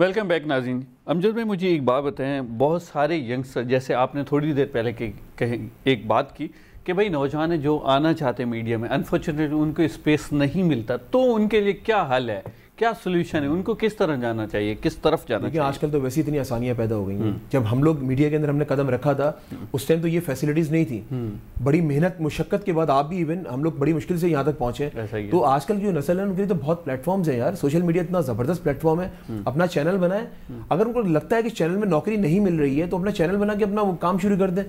Welcome back नाजीन अमजद में मुझे एक बात बताएं बहुत सारे यंगस्टर जैसे आपने थोड़ी देर पहले के, के एक बात की कि भाई नौजवान जो आना चाहते हैं मीडिया में अनफॉर्चुनेटली उनको स्पेस नहीं मिलता तो उनके लिए क्या हल है क्या सोल्यूशन है हम्म। उनको किस तरह जाना चाहिए किस तरफ जाना चाहिए आजकल तो वैसे इतनी आसानियां पैदा हो गई हम्म। जब हम लोग मीडिया के अंदर हमने कदम रखा था हम्म। उस टाइम तो ये फैसिलिटीज नहीं थी बड़ी मेहनत मुशक्कत के बाद आप भी इवन हम लोग बड़ी मुश्किल से यहाँ तक पहुंचे तो आजकल जो नसल है उनके लिए तो बहुत प्लेटफॉर्म है यार सोशल मीडिया इतना जबरदस्त प्लेटफॉर्म है अपना चैनल बनाए अगर उनको लगता है कि चैनल में नौकरी नहीं मिल रही है तो अपना चैनल बना के अपना वो काम शुरू कर दे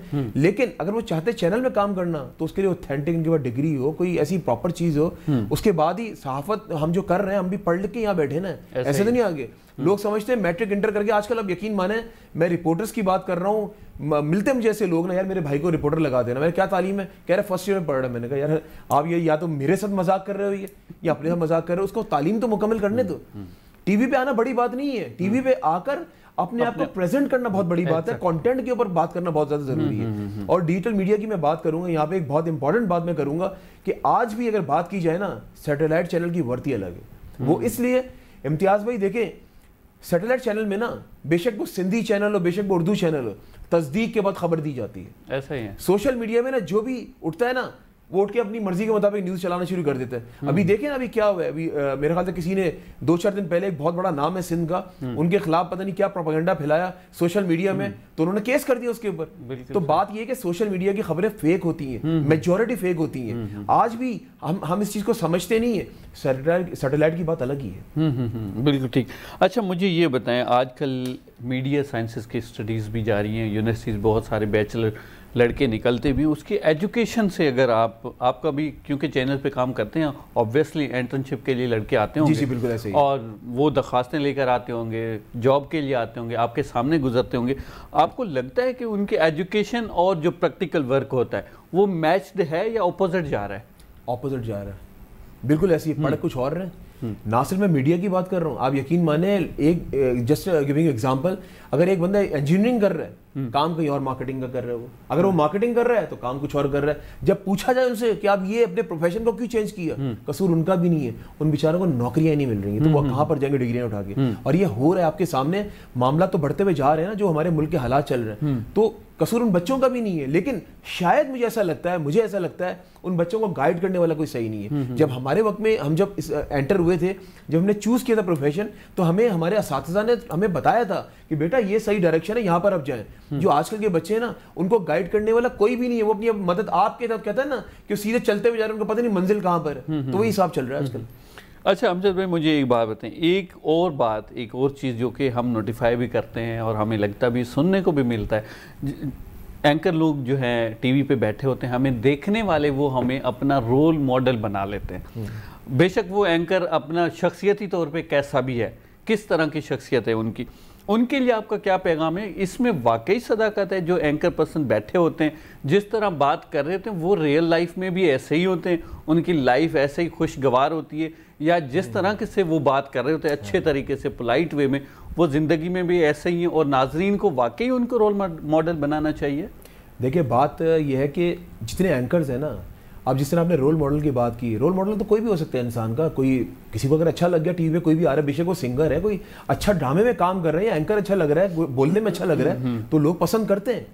लेकिन अगर वो चाहते चैनल में काम करना तो उसके लिए ऑथेंटिक उनके पास डिग्री हो कोई ऐसी प्रॉपर चीज हो उसके बाद ही सहाफत हम जो कर रहे हैं हम भी पढ़ लिख के यहाँ बैठे ना ऐसे, ऐसे तो नहीं आगे हम्म। लोग समझते हैं मैट्रिक इंटर करके आजकल अब यकीन माने मैं रिपोर्टर्स की बात कर रहा हूँ मिलते मुझे ऐसे लोग ना यार मेरे भाई को रिपोर्टर लगा देना मेरे क्या तालीम है कह रहे फर्स्ट ईयर में पढ़ रहा है मैंने कहा यार आप ये या तो मेरे साथ मजाक कर रहे हो ये या अपने साथ मजाक कर रहे हो उसको तालीम तो मुकम्मल करने दो हम्म, हम्म। टीवी पे आना बड़ी बात नहीं है टीवी पे आकर अपने आप को प्रेजेंट करना बहुत बड़ी बात है कंटेंट के ऊपर बात करना बहुत ज्यादा जरूरी है और डिजिटल मीडिया की मैं बात करूंगा यहाँ पे एक बहुत इंपॉर्टेंट बात मैं करूंगा कि आज भी अगर बात की जाए ना सैटेलाइट चैनल की वर्ती अलग है वो हम्म। इसलिए इम्तियाज़ भाई देखें सेटेलाइट चैनल में ना बेशक वो सिंधी चैनल हो बेशक वो उर्दू चैनल हो तस्दीक के बाद खबर दी जाती है ऐसा ही है सोशल मीडिया में ना जो भी उठता है ना वो उठ के अपनी मर्जी के मुताबिक न्यूज़ चलाना शुरू कर देते हैं अभी हम्म। देखें ना अभी क्या हुआ है अभी आ, मेरे ख्याल से किसी ने दो चार दिन पहले एक बहुत बड़ा नाम है सिंध का हम्म। उनके खिलाफ पता नहीं क्या प्रोपागेंडा फैलाया सोशल मीडिया में हम्म। तो उन्होंने केस कर दिया उसके ऊपर तो बात यह कि सोशल मीडिया की खबरें फेक होती हैं मेजोरिटी फेक होती हैं आज भी हम हम इस चीज़ को समझते नहीं है सेटेलाइट की बात अलग ही है बिल्कुल ठीक अच्छा मुझे ये बताएं आजकल मीडिया साइंसेस की स्टडीज़ भी जा रही हैं यूनिवर्सिटीज़ बहुत सारे बैचलर लड़के निकलते भी उसकी एजुकेशन से अगर आप आपका भी क्योंकि चैनल पे काम करते हैं ऑब्वियसली एंटर्नशिप के लिए लड़के आते होंगे जी बिल्कुल ऐसे ही और वो दरखास्तें लेकर आते होंगे जॉब के लिए आते होंगे आपके सामने गुजरते होंगे आपको लगता है कि उनके एजुकेशन और जो प्रैक्टिकल वर्क होता है वो मैच्ड है या अपोजिट जा रहा है अपोजिट जा रहा है बिल्कुल ऐसी पढ़ हम्म। कुछ और रहे हम्म। ना सिर्फ मैं मीडिया की बात कर रहा हूँ आप यकीन माने एक जस्ट गिविंग एग्जाम्पल अगर एक बंदा इंजीनियरिंग कर रहा है हम्म। काम कहीं और मार्केटिंग का कर रहे हो अगर वो मार्केटिंग हम्म। कर रहा है तो काम कुछ और कर रहा है जब पूछा जाए उनसे कि आप ये अपने प्रोफेशन को क्यों चेंज किया हम्म। कसूर उनका भी नहीं है उन बेचारों को नौकरियां नहीं मिल रही है तो वो कहाँ पर जाएंगे डिग्रियां उठा के और ये हो रहा है आपके सामने मामला तो बढ़ते हुए जा रहे हैं ना जो हमारे मुल्क के हालात चल रहे हैं तो कसूर उन बच्चों का भी नहीं है लेकिन शायद मुझे ऐसा लगता है मुझे ऐसा लगता है उन बच्चों को गाइड करने वाला कोई सही नहीं है जब हमारे वक्त में हम जब एंटर हुए थे जब हमने चूज किया था प्रोफेशन तो हमें हमारे इस ने हमें बताया था कि बेटा ये सही डायरेक्शन है यहाँ पर आप जाएं जो आजकल के बच्चे हैं ना उनको गाइड करने वाला कोई भी नहीं है वो अपनी मदद आपके तरफ कहता है ना कि सीधे चलते हुए जा रहे हैं उनको पता नहीं मंजिल कहाँ पर है हम्म, तो वही हम्म। हिसाब चल रहा है आजकल हम्म। अच्छा अमजद भाई मुझे एक बात बताएं एक और बात एक और चीज़ जो कि हम नोटिफाई भी करते हैं और हमें लगता भी सुनने को भी मिलता है एंकर लोग जो हैं टीवी पे बैठे होते हैं हमें देखने वाले वो हमें अपना रोल मॉडल बना लेते हैं बेशक वो एंकर अपना शख्सियती तौर पे कैसा भी है किस तरह की शख्सियत है उनकी उनके लिए आपका क्या पैगाम है इसमें वाकई सदाकत है जो एंकर पर्सन बैठे होते हैं जिस तरह बात कर रहे होते हैं वो रियल लाइफ में भी ऐसे ही होते हैं उनकी लाइफ ऐसे ही खुशगवार होती है या जिस हम्म। तरह के से वो बात कर रहे होते हैं अच्छे हाँ। तरीके से पोलाइट वे में वो ज़िंदगी में भी ऐसे ही हैं और नाजरीन को वाकई उनको रोल मॉडल बनाना चाहिए देखिए बात यह है कि जितने एंकर्स हैं ना अब जिस तरह आपने रोल मॉडल की बात की रोल मॉडल तो कोई भी हो सकता है इंसान का कोई किसी को अगर अच्छा लग गया टीवी पे कोई भी आ रहा है बेशक वो सिंगर है कोई अच्छा ड्रामे में काम कर रहे हैं एंकर अच्छा लग रहा है बोलने में अच्छा लग रहा है हम्म, हम्म। तो लोग पसंद करते हैं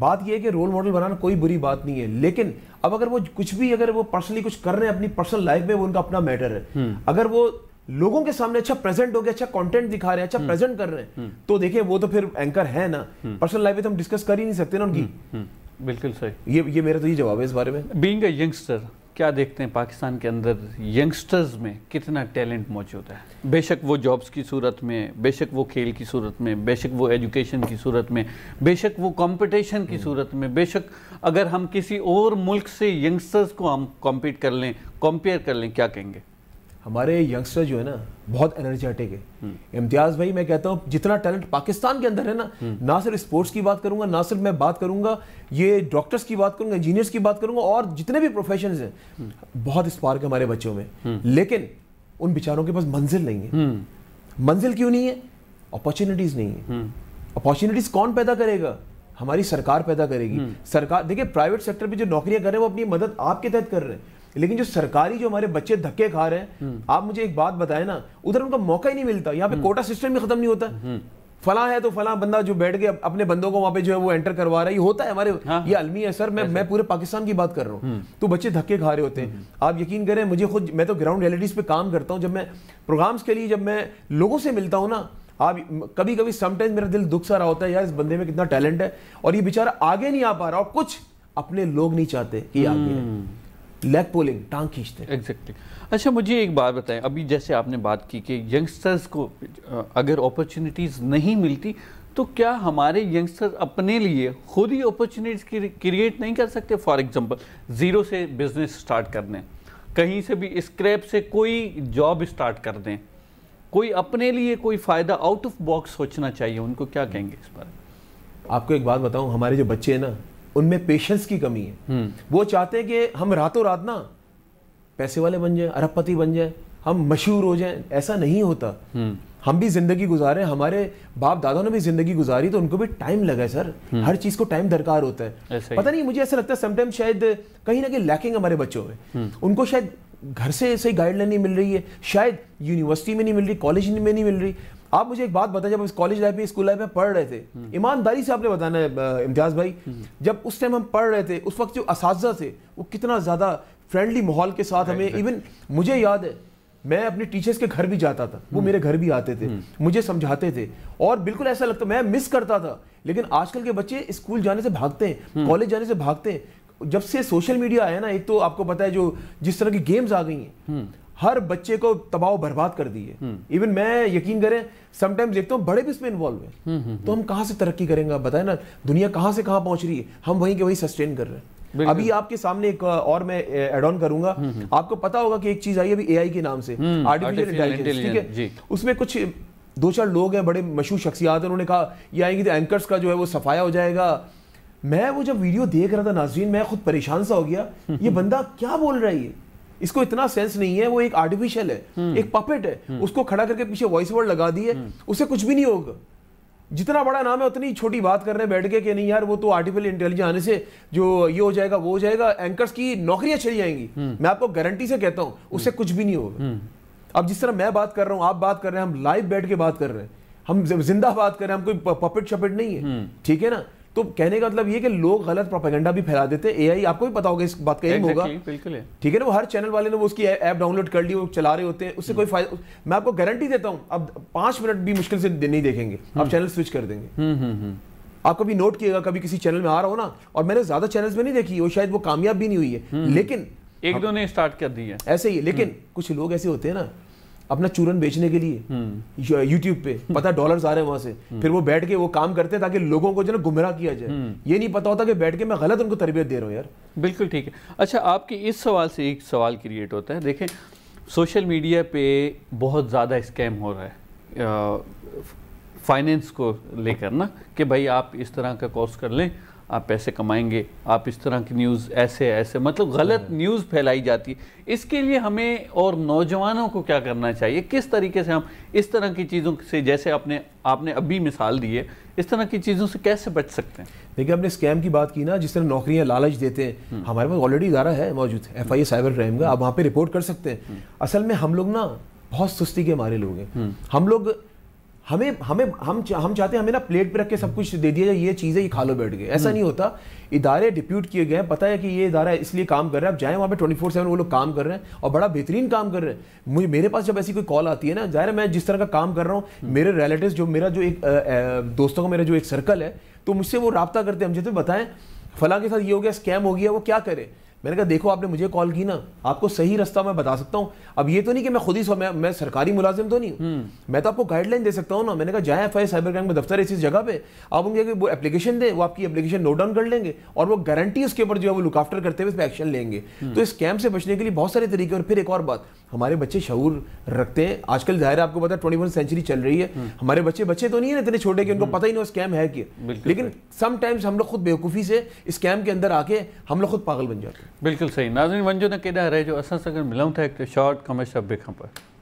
बात यह है कि रोल मॉडल बनाना कोई बुरी बात नहीं है लेकिन अब अगर वो कुछ भी अगर वो पर्सनली कुछ कर रहे हैं अपनी पर्सनल लाइफ में वो उनका अपना मैटर है हम्म। अगर वो लोगों के सामने अच्छा प्रेजेंट हो गया अच्छा कंटेंट दिखा रहे हैं अच्छा प्रेजेंट कर रहे हैं तो देखिए वो तो फिर एंकर है ना पर्सनल लाइफ में तो हम डिस्कस कर ही नहीं सकते ना उनकी बिल्कुल सही ये ये मेरा तो ये जवाब है इस बारे में बींग अ यंगस्टर क्या देखते हैं पाकिस्तान के अंदर यंगस्टर्स में कितना टैलेंट मौजूद है बेशक वो जॉब्स की सूरत में बेशक वो खेल की सूरत में बेशक वो एजुकेशन की सूरत में बेशक वो कंपटीशन की हम्म। सूरत में बेशक अगर हम किसी और मुल्क से यंगस्टर्स को हम कॉम्पीट कर लें कंपेयर कर लें क्या कहेंगे हमारे यंगस्टर जो है ना बहुत एनर्जेटिक है हम्म। इम्तियाज भाई मैं कहता हूँ जितना टैलेंट पाकिस्तान के अंदर है ना हम्म। ना सिर्फ स्पोर्ट्स की बात करूंगा ना सिर्फ मैं बात करूंगा ये डॉक्टर्स की बात करूंगा इंजीनियर्स की बात करूंगा और जितने भी प्रोफेशन हैं हम्म। बहुत स्पार्क है हमारे बच्चों में लेकिन उन बेचारों के पास मंजिल नहीं है मंजिल क्यों नहीं है अपॉर्चुनिटीज नहीं है अपॉर्चुनिटीज कौन पैदा करेगा हमारी सरकार पैदा करेगी सरकार देखिए प्राइवेट सेक्टर में जो नौकरियां कर रहे हैं वो अपनी मदद आपके तहत कर रहे हैं लेकिन जो सरकारी जो हमारे बच्चे धक्के खा रहे हैं हम्म। आप मुझे एक बात बताए ना उधर उनका मौका ही नहीं मिलता यहाँ पे हम्म। कोटा सिस्टम भी खत्म नहीं होता हम्म। फला है तो फला बंदा जो बैठ के अपने बंदों को वहां पे जो है वो एंटर करवा रहा है ये होता है हमारे हाँ, ये अलमी है सर मैं मैं पूरे पाकिस्तान की बात कर रहा हूँ तो बच्चे धक्के खा रहे होते हैं आप यकीन करें मुझे खुद मैं तो ग्राउंड रियलिटीज पे काम करता हूँ जब मैं प्रोग्राम्स के लिए जब मैं लोगों से मिलता हूँ ना आप कभी कभी समटाइम मेरा दिल दुख सा रहा होता है यार इस बंदे में कितना टैलेंट है और ये बेचारा आगे नहीं आ पा रहा और कुछ अपने लोग नहीं चाहते कि आगे लेग पोलिंग टांग खींचते हैं एग्जैक्टली अच्छा मुझे एक बात बताएं अभी जैसे आपने बात की कि यंगस्टर्स को अगर अपॉर्चुनिटीज़ नहीं मिलती तो क्या हमारे यंगस्टर अपने लिए खुद ही अपॉर्चुनिटीज क्रिएट नहीं कर सकते फॉर एग्जांपल ज़ीरो से बिजनेस स्टार्ट कर दें कहीं से भी स्क्रैप से कोई जॉब स्टार्ट कर दें कोई अपने लिए कोई फ़ायदा आउट ऑफ बॉक्स सोचना चाहिए उनको क्या कहेंगे इस बारे में आपको एक बात बताऊं हमारे जो बच्चे हैं ना उनमें पेशेंस की कमी है हम्म। वो चाहते हैं कि हम रातों रात ना पैसे वाले बन जाए अरबपति बन जाए हम मशहूर हो जाएं ऐसा नहीं होता हम्म। हम भी जिंदगी गुजारे हमारे बाप दादा ने भी जिंदगी गुजारी तो उनको भी टाइम लगा है सर हम्म। हर चीज को टाइम दरकार होता है पता नहीं मुझे ऐसा लगता है समटाइम शायद कहीं ना कहीं लैकिंग हमारे बच्चों में उनको शायद घर से सही गाइडलाइन नहीं मिल रही है शायद यूनिवर्सिटी में नहीं मिल रही कॉलेज में नहीं मिल रही आप मुझे एक बात बताएं जब हम कॉलेज लाइफ में स्कूल लाइफ में पढ़ रहे थे हम्म। ईमानदारी से आपने बताना है इम्तियाज भाई हम्म। जब उस टाइम हम पढ़ रहे थे उस वक्त जो इस थे वो कितना ज़्यादा फ्रेंडली माहौल के साथ हमें इवन मुझे याद है मैं अपने टीचर्स के घर भी जाता था वो हम्म। मेरे घर भी आते थे मुझे समझाते थे और बिल्कुल ऐसा लगता मैं मिस करता था लेकिन आजकल के बच्चे स्कूल जाने से भागते हैं कॉलेज जाने से भागते हैं जब से सोशल मीडिया आया ना एक तो आपको पता है जो जिस तरह की गेम्स आ गई हैं हर बच्चे को तबाव बर्बाद कर दिए इवन हम्म। मैं यकीन करें समटाइम्स देखता हूँ बड़े भी इसमें इन्वॉल्व है हम्म, हम्म, तो हम कहाँ से तरक्की करेंगे आप बताए ना दुनिया कहाँ से कहाँ पहुंच रही है हम वहीं के वहीं सस्टेन कर रहे हैं अभी आपके सामने एक और मैं एड ऑन करूंगा आपको पता होगा कि एक चीज आई अभी एआई के नाम से आर्टिफिशियल इंटेलिजेंस ठीक है उसमें कुछ दो चार लोग हैं बड़े मशहूर शख्सियात हैं उन्होंने कहा ये आएंगे तो एंकर्स का जो है वो सफाया हो जाएगा मैं वो जब वीडियो देख रहा था नाजरीन मैं खुद परेशान सा हो गया ये बंदा क्या बोल रहा है इसको इतना सेंस नहीं है वो एक आर्टिफिशियल है हम्म। एक पपेट है हम्म। उसको खड़ा करके पीछे वॉइस वर्ड लगा दी है हम्म। उसे कुछ भी नहीं होगा जितना बड़ा नाम है उतनी छोटी बात कर रहे हैं बैठ के कि नहीं यार वो तो आर्टिफिशियल इंटेलिजेंस आने से जो ये हो जाएगा वो हो जाएगा एंकर्स की नौकरियां चली जाएंगी मैं आपको गारंटी से कहता हूँ उससे कुछ भी नहीं होगा अब जिस तरह मैं बात कर रहा हूं आप बात कर रहे हैं हम लाइव बैठ के बात कर रहे हैं हम जिंदा बात कर रहे हैं हम कोई पपेट शपेट नहीं है ठीक है ना तो कहने का मतलब ये कि लोग गलत प्रोपेगेंडा भी फैला देते हैं एआई आपको भी पता होगा इस बात का exactly, होगा बिल्कुल ठीक है ना वो हर चैनल वाले ने वो उसकी ऐप डाउनलोड कर ली वो चला रहे होते हैं उससे कोई फायदा मैं आपको गारंटी देता हूँ अब पांच मिनट भी मुश्किल से नहीं देखेंगे आप चैनल हम्म। स्विच कर देंगे हम्म, हम्म, आपको भी नोट किएगा कभी किसी चैनल में आ रहा हो ना और मैंने ज्यादा चैनल में नहीं देखी वो शायद वो कामयाब भी नहीं हुई है लेकिन एक दो ने स्टार्ट कर दी है ऐसे ही लेकिन कुछ लोग ऐसे होते हैं ना अपना चूरन बेचने के लिए हम्म। यूट्यूब पे हम्म। पता डॉलर्स आ रहे हैं वहां से हम्म। फिर वो बैठ के वो काम करते हैं ताकि लोगों को जो ना गुमराह किया जाए ये नहीं पता होता कि बैठ के मैं गलत उनको तरबियत दे रहा हूँ यार बिल्कुल ठीक है अच्छा आपके इस सवाल से एक सवाल क्रिएट होता है देखें सोशल मीडिया पे बहुत ज़्यादा स्कैम हो रहा है फाइनेंस को लेकर ना कि भाई आप इस तरह का कोर्स कर लें आप पैसे कमाएंगे आप इस तरह की न्यूज़ ऐसे ऐसे मतलब गलत न्यूज़ हम्म। फैलाई जाती है इसके लिए हमें और नौजवानों को क्या करना चाहिए किस तरीके से हम इस तरह की चीज़ों से जैसे आपने आपने अभी मिसाल दी है इस तरह की चीज़ों से कैसे बच सकते हैं देखिए हमने स्कैम की बात की ना जिस तरह नौकरियाँ लालच देते हैं हम्म। हमारे पास ऑलरेडी इदारा है मौजूद एफ आई साइबर क्राइम का आप वहाँ पर रिपोर्ट कर सकते हैं हम्म। असल में हम लोग ना बहुत सुस्ती के मारे लोग हैं हम लोग हमें हमें हम चा, हम चाहते हैं हमें ना प्लेट पे रख के सब कुछ दे दिया जाए ये चीज़ें ही खा लो बैठ गए ऐसा हम्म। नहीं होता इदारे डिप्यूट किए गए हैं पता है कि ये इदारा इसलिए काम कर रहा है आप जाएँ वहाँ पे ट्वेंटी फोर सेवन वो लोग काम कर रहे हैं और बड़ा बेहतरीन काम कर रहे हैं मुझे मेरे पास जब ऐसी कोई कॉल आती है ना ज़ाहिर मैं जिस तरह का काम कर रहा हूँ मेरे रिलेटिव जो मेरा जो एक दोस्तों का मेरा जो एक सर्कल है तो मुझसे वो रबता करते हैं हम जैसे बताएं फला के साथ ये हो गया स्कैम हो गया वो क्या करें मैंने कहा देखो आपने मुझे कॉल की ना आपको सही रास्ता मैं बता सकता हूँ अब ये तो नहीं कि मैं खुद ही मैं, मैं सरकारी मुलाजिम तो नहीं हूँ हम्म। मैं तो आपको गाइडलाइन दे सकता हूँ ना मैंने कहा जाए एफ साइबर क्राइम में दफ्तर इस जगह पे आप उनके वो एप्लीकेशन दें वो आपकी एप्लीकेशन नोट डाउन कर लेंगे और वो गारंटी उसके ऊपर जो है वो लुकाफ्टर करते हुए इस पर एक्शन लेंगे हम्म। तो इस स्कैम से बचने के लिए बहुत सारे तरीके और फिर एक और बात हमारे बच्चे शहूर रखते हैं आजकल जाहिर आपको पता है ट्वेंटी वन सेंचुरी चल रही है हम्म। हमारे बच्चे बच्चे तो नहीं है इतने छोटे कि उनको हम्म। पता ही नहीं स्कैम है कि लेकिन समटाइम्स हम लोग खुद बेवकूफ़ी से स्कैम के अंदर आके हम लोग खुद पागल बन जाते हैं बिल्कुल सही नाज़िन वंजो न केॾा रहिजो असां सां अगर मिलूं था एक शॉर्ट कमर्शियल बेखा पर